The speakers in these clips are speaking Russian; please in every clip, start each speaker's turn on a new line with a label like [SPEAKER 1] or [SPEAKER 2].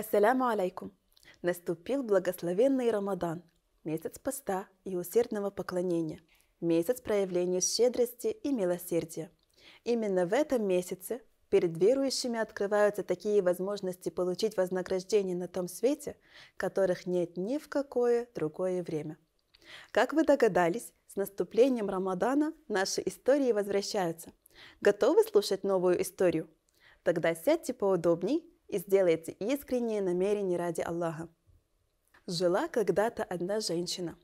[SPEAKER 1] Ассаляму алейкум! Наступил благословенный Рамадан, месяц поста и усердного поклонения, месяц проявления щедрости и милосердия. Именно в этом месяце перед верующими открываются такие возможности получить вознаграждение на том свете, которых нет ни в какое другое время. Как вы догадались, с наступлением Рамадана наши истории возвращаются. Готовы слушать новую историю? Тогда сядьте поудобней – и сделайте искренние намерения ради Аллаха. Жила когда-то одна женщина.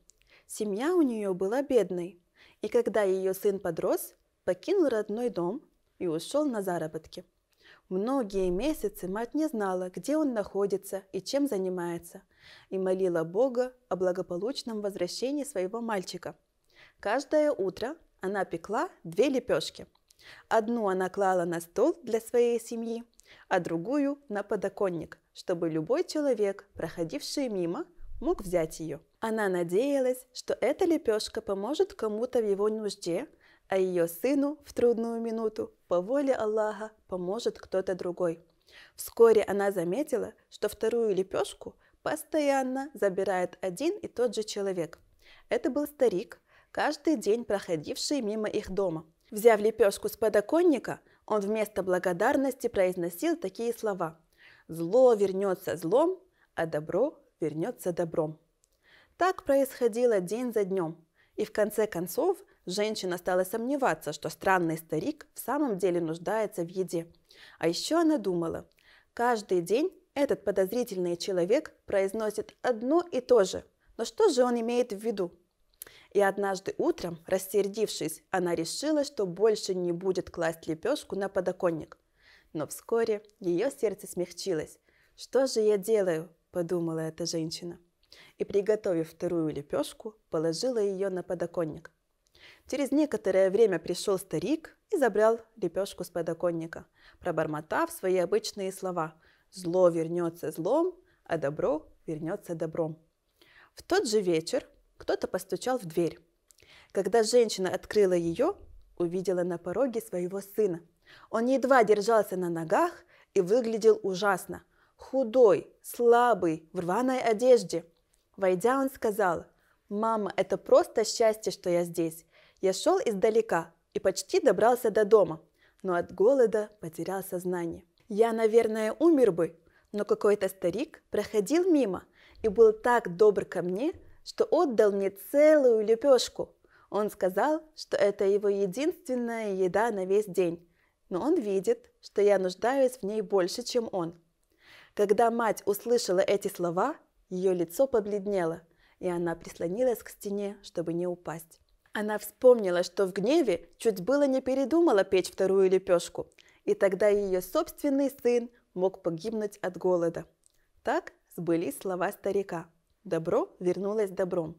[SPEAKER 1] Семья у нее была бедной, и когда ее сын подрос, покинул родной дом и ушел на заработки. Многие месяцы мать не знала, где он находится и чем занимается, и молила Бога о благополучном возвращении своего мальчика. Каждое утро она пекла две лепешки. Одну она клала на стол для своей семьи, а другую на подоконник, чтобы любой человек, проходивший мимо, мог взять ее. Она надеялась, что эта лепешка поможет кому-то в его нужде, а ее сыну в трудную минуту, по воле Аллаха, поможет кто-то другой. Вскоре она заметила, что вторую лепешку постоянно забирает один и тот же человек. Это был старик, каждый день проходивший мимо их дома. Взяв лепешку с подоконника, он вместо благодарности произносил такие слова. «Зло вернется злом, а добро вернется добром». Так происходило день за днем. И в конце концов женщина стала сомневаться, что странный старик в самом деле нуждается в еде. А еще она думала, каждый день этот подозрительный человек произносит одно и то же. Но что же он имеет в виду? И однажды утром, рассердившись, она решила, что больше не будет класть лепешку на подоконник. Но вскоре ее сердце смягчилось. «Что же я делаю?» – подумала эта женщина. И, приготовив вторую лепешку, положила ее на подоконник. Через некоторое время пришел старик и забрал лепешку с подоконника, пробормотав свои обычные слова «Зло вернется злом, а добро вернется добром». В тот же вечер кто-то постучал в дверь. Когда женщина открыла ее, увидела на пороге своего сына. Он едва держался на ногах и выглядел ужасно. Худой, слабый, в рваной одежде. Войдя, он сказал, «Мама, это просто счастье, что я здесь. Я шел издалека и почти добрался до дома, но от голода потерял сознание. Я, наверное, умер бы, но какой-то старик проходил мимо и был так добр ко мне, что отдал мне целую лепешку. Он сказал, что это его единственная еда на весь день, но он видит, что я нуждаюсь в ней больше, чем он. Когда мать услышала эти слова, ее лицо побледнело, и она прислонилась к стене, чтобы не упасть. Она вспомнила, что в гневе чуть было не передумала печь вторую лепешку, и тогда ее собственный сын мог погибнуть от голода. Так сбылись слова старика – Добро вернулось добром.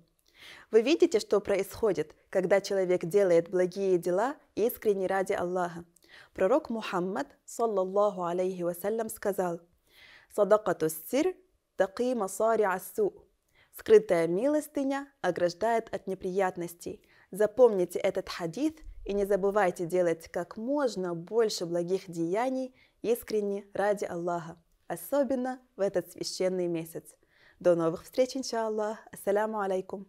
[SPEAKER 1] Вы видите, что происходит, когда человек делает благие дела искренне ради Аллаха. Пророк Мухаммад, саллаллаху алейхи вассалям, сказал «Садакату сир таки масари асу» Скрытая милостыня ограждает от неприятностей. Запомните этот хадис и не забывайте делать как можно больше благих деяний искренне ради Аллаха, особенно в этот священный месяц. До новых встреч, иншаллах. Ассаляму алейкум.